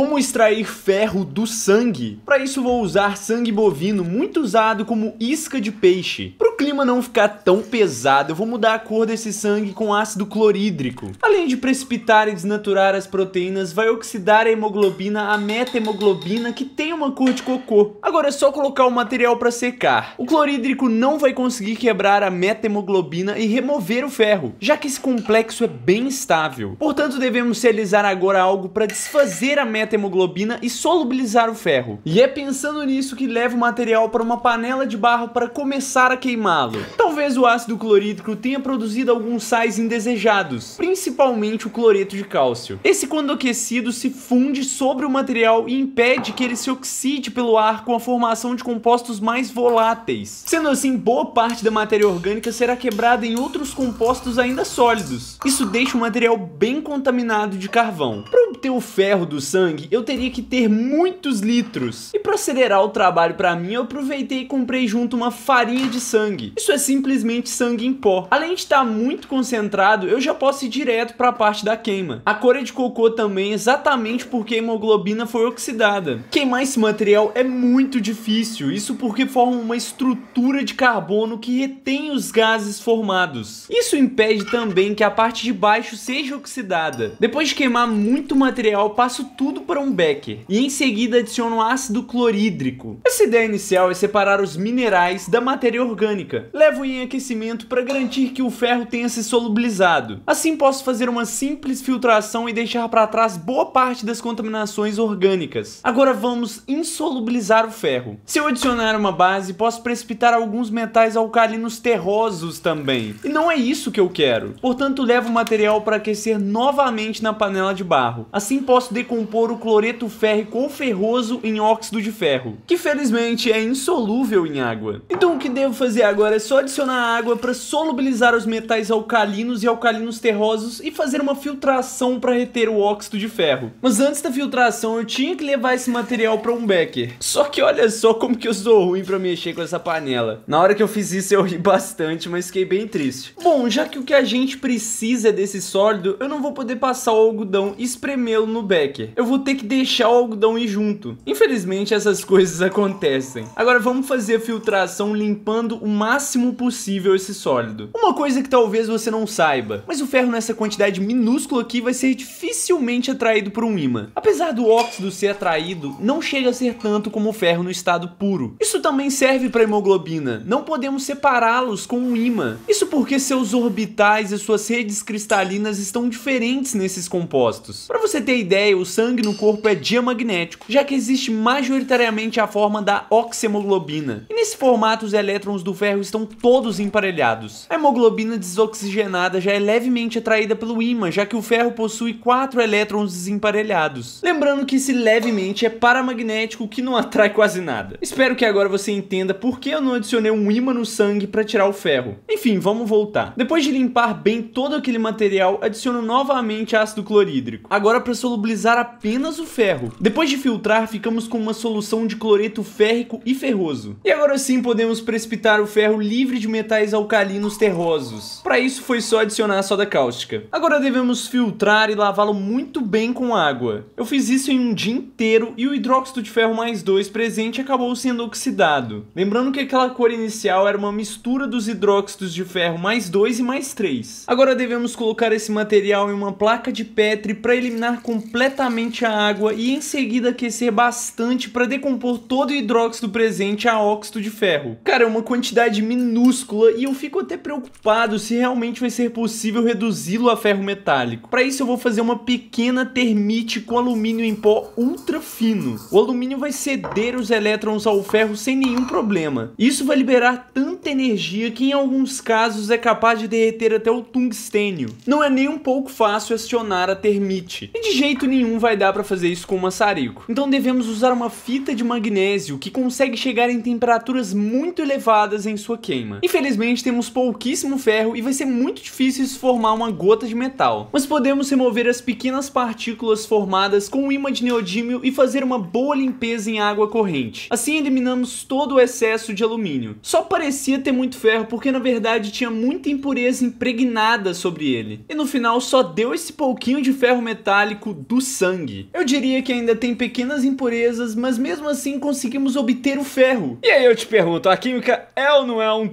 Como extrair ferro do sangue? Para isso vou usar sangue bovino muito usado como isca de peixe clima não ficar tão pesado, eu vou mudar a cor desse sangue com ácido clorídrico. Além de precipitar e desnaturar as proteínas, vai oxidar a hemoglobina a meta-hemoglobina que tem uma cor de cocô. Agora é só colocar o material para secar. O clorídrico não vai conseguir quebrar a meta-hemoglobina e remover o ferro, já que esse complexo é bem estável. Portanto, devemos realizar agora algo para desfazer a meta-hemoglobina e solubilizar o ferro. E é pensando nisso que leva o material para uma panela de barro para começar a queimar queimá-lo. Talvez o ácido clorídrico tenha produzido alguns sais indesejados, principalmente o cloreto de cálcio. Esse quando aquecido se funde sobre o material e impede que ele se oxide pelo ar com a formação de compostos mais voláteis. Sendo assim, boa parte da matéria orgânica será quebrada em outros compostos ainda sólidos. Isso deixa o material bem contaminado de carvão. Para obter o ferro do sangue, eu teria que ter muitos litros. E para acelerar o trabalho para mim, eu aproveitei e comprei junto uma farinha de sangue sangue. Isso é simplesmente sangue em pó. Além de estar muito concentrado, eu já posso ir direto para a parte da queima. A cor é de cocô também é exatamente porque a hemoglobina foi oxidada. Queimar esse material é muito difícil, isso porque forma uma estrutura de carbono que retém os gases formados. Isso impede também que a parte de baixo seja oxidada. Depois de queimar muito material, passo tudo para um becker e em seguida adiciono ácido clorídrico. Essa ideia inicial é separar os minerais da matéria orgânica térmica, levo em aquecimento para garantir que o ferro tenha se solubilizado. Assim posso fazer uma simples filtração e deixar para trás boa parte das contaminações orgânicas. Agora vamos insolubilizar o ferro. Se eu adicionar uma base, posso precipitar alguns metais alcalinos terrosos também. E não é isso que eu quero. Portanto, levo o material para aquecer novamente na panela de barro. Assim posso decompor o cloreto férrico ou ferroso em óxido de ferro, que felizmente é insolúvel em água. Então o que devo fazer agora? agora é só adicionar água para solubilizar os metais alcalinos e alcalinos terrosos e fazer uma filtração para reter o óxido de ferro. Mas antes da filtração eu tinha que levar esse material para um becker. Só que olha só como que eu sou ruim para mexer com essa panela. Na hora que eu fiz isso eu ri bastante, mas fiquei bem triste. Bom, já que o que a gente precisa é desse sólido, eu não vou poder passar o algodão e espremê-lo no becker. Eu vou ter que deixar o algodão ir junto. Infelizmente essas coisas acontecem. Agora vamos fazer a filtração limpando o máximo possível esse sólido. Uma coisa que talvez você não saiba, mas o ferro nessa quantidade minúscula aqui vai ser dificilmente atraído por um ímã. Apesar do óxido ser atraído, não chega a ser tanto como o ferro no estado puro. Isso também serve para hemoglobina, não podemos separá-los com um ímã. Isso porque seus orbitais e suas redes cristalinas estão diferentes nesses compostos. Para você ter ideia, o sangue no corpo é diamagnético, já que existe majoritariamente a forma da oxemoglobina. E nesse formato os elétrons do ferro ferro estão todos emparelhados. A hemoglobina desoxigenada já é levemente atraída pelo ímã, já que o ferro possui quatro elétrons desemparelhados. Lembrando que esse levemente é paramagnético que não atrai quase nada. Espero que agora você entenda por que eu não adicionei um ímã no sangue para tirar o ferro. Enfim, vamos voltar. Depois de limpar bem todo aquele material, adiciono novamente ácido clorídrico. Agora para solubilizar apenas o ferro. Depois de filtrar, ficamos com uma solução de cloreto férrico e ferroso. E agora sim podemos precipitar o ferro ferro livre de metais alcalinos terrosos. Para isso foi só adicionar soda cáustica. Agora devemos filtrar e lavá-lo muito bem com água. Eu fiz isso em um dia inteiro e o hidróxido de ferro mais 2 presente acabou sendo oxidado. Lembrando que aquela cor inicial era uma mistura dos hidróxidos de ferro mais 2 e mais 3. Agora devemos colocar esse material em uma placa de Petri para eliminar completamente a água e em seguida aquecer bastante para decompor todo o hidróxido presente a óxido de ferro. Cara, é uma quantidade quantidade minúscula e eu fico até preocupado se realmente vai ser possível reduzi-lo a ferro metálico. Para isso eu vou fazer uma pequena termite com alumínio em pó ultra fino. O alumínio vai ceder os elétrons ao ferro sem nenhum problema. Isso vai liberar tanta energia que em alguns casos é capaz de derreter até o tungstênio. Não é nem um pouco fácil acionar a termite. E de jeito nenhum vai dar para fazer isso com o maçarico. Então devemos usar uma fita de magnésio que consegue chegar em temperaturas muito elevadas em sua queima. Infelizmente temos pouquíssimo ferro e vai ser muito difícil se formar uma gota de metal, mas podemos remover as pequenas partículas formadas com o um de neodímio e fazer uma boa limpeza em água corrente. Assim eliminamos todo o excesso de alumínio. Só parecia ter muito ferro porque na verdade tinha muita impureza impregnada sobre ele. E no final só deu esse pouquinho de ferro metálico do sangue. Eu diria que ainda tem pequenas impurezas, mas mesmo assim conseguimos obter o ferro. E aí eu te pergunto, a química é ou não é um